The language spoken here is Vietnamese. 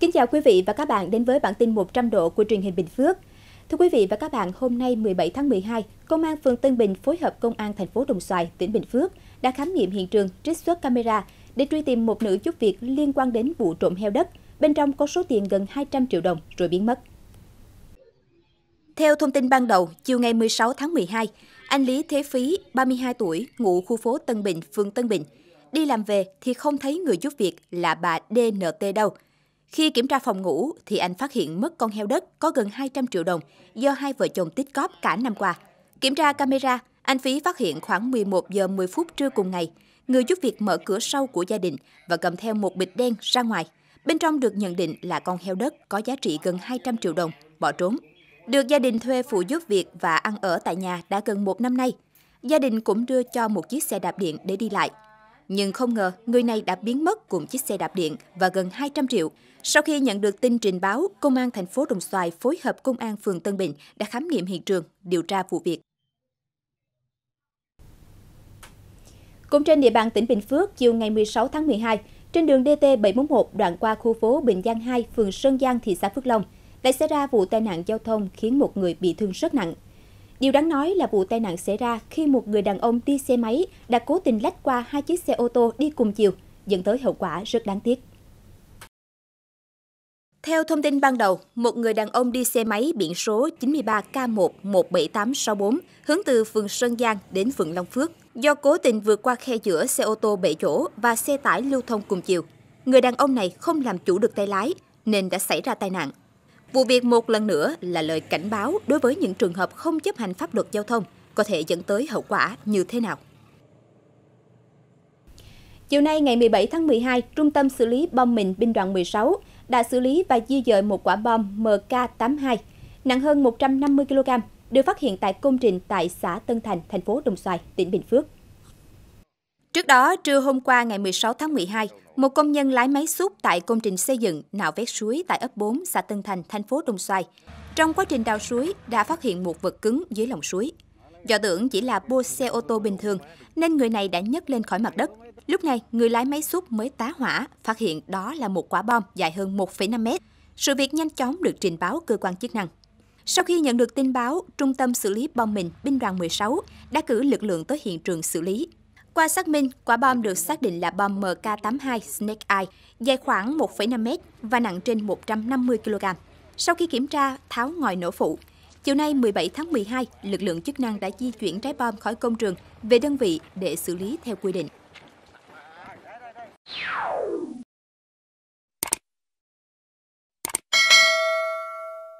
Kính chào quý vị và các bạn đến với bản tin 100 độ của truyền hình Bình Phước. Thưa quý vị và các bạn, hôm nay 17 tháng 12, Công an phường Tân Bình phối hợp Công an thành phố Đồng Xoài, tỉnh Bình Phước đã khám nghiệm hiện trường, trích xuất camera để truy tìm một nữ giúp việc liên quan đến vụ trộm heo đất. Bên trong có số tiền gần 200 triệu đồng rồi biến mất. Theo thông tin ban đầu, chiều ngày 16 tháng 12, anh Lý Thế Phí, 32 tuổi, ngụ khu phố Tân Bình, phường Tân Bình, đi làm về thì không thấy người giúp việc là bà DNT đâu – khi kiểm tra phòng ngủ thì anh phát hiện mất con heo đất có gần 200 triệu đồng do hai vợ chồng tích cóp cả năm qua. Kiểm tra camera, anh Phí phát hiện khoảng 11 giờ 10 phút trưa cùng ngày, người giúp việc mở cửa sau của gia đình và cầm theo một bịch đen ra ngoài. Bên trong được nhận định là con heo đất có giá trị gần 200 triệu đồng, bỏ trốn. Được gia đình thuê phụ giúp việc và ăn ở tại nhà đã gần một năm nay. Gia đình cũng đưa cho một chiếc xe đạp điện để đi lại. Nhưng không ngờ, người này đã biến mất cùng chiếc xe đạp điện và gần 200 triệu. Sau khi nhận được tin trình báo, Công an thành phố Đồng Xoài phối hợp Công an phường Tân Bình đã khám nghiệm hiện trường, điều tra vụ việc. Cũng trên địa bàn tỉnh Bình Phước, chiều ngày 16 tháng 12, trên đường DT741 đoạn qua khu phố Bình Giang 2, phường Sơn Giang, thị xã Phước Long, đã xảy ra vụ tai nạn giao thông khiến một người bị thương rất nặng. Điều đáng nói là vụ tai nạn xảy ra khi một người đàn ông đi xe máy đã cố tình lách qua hai chiếc xe ô tô đi cùng chiều, dẫn tới hậu quả rất đáng tiếc. Theo thông tin ban đầu, một người đàn ông đi xe máy biển số 93 k 117864 hướng từ phường Sơn Giang đến phường Long Phước. Do cố tình vượt qua khe giữa xe ô tô 7 chỗ và xe tải lưu thông cùng chiều, người đàn ông này không làm chủ được tay lái nên đã xảy ra tai nạn. Vụ việc một lần nữa là lời cảnh báo đối với những trường hợp không chấp hành pháp luật giao thông có thể dẫn tới hậu quả như thế nào. Chiều nay ngày 17 tháng 12, Trung tâm xử lý bom mìn binh đoàn 16 đã xử lý và di dời một quả bom MK82 nặng hơn 150 kg được phát hiện tại công trình tại xã Tân Thành, thành phố Đồng Xoài, tỉnh Bình Phước. Trước đó, trưa hôm qua ngày 16 tháng 12, một công nhân lái máy xúc tại công trình xây dựng nạo vét suối tại ấp 4, xã Tân Thành, thành phố Đồng Xoài. Trong quá trình đào suối, đã phát hiện một vật cứng dưới lòng suối. Do tưởng chỉ là bô xe ô tô bình thường, nên người này đã nhấc lên khỏi mặt đất. Lúc này, người lái máy xúc mới tá hỏa, phát hiện đó là một quả bom dài hơn 1,5 mét. Sự việc nhanh chóng được trình báo cơ quan chức năng. Sau khi nhận được tin báo, Trung tâm xử lý bom mìn Binh đoàn 16 đã cử lực lượng tới hiện trường xử lý. Qua xác minh, quả bom được xác định là bom MK82 Snake Eye, dài khoảng 1,5m và nặng trên 150 kg. Sau khi kiểm tra, tháo ngòi nổ phụ. Chiều nay 17 tháng 12, lực lượng chức năng đã di chuyển trái bom khỏi công trường về đơn vị để xử lý theo quy định.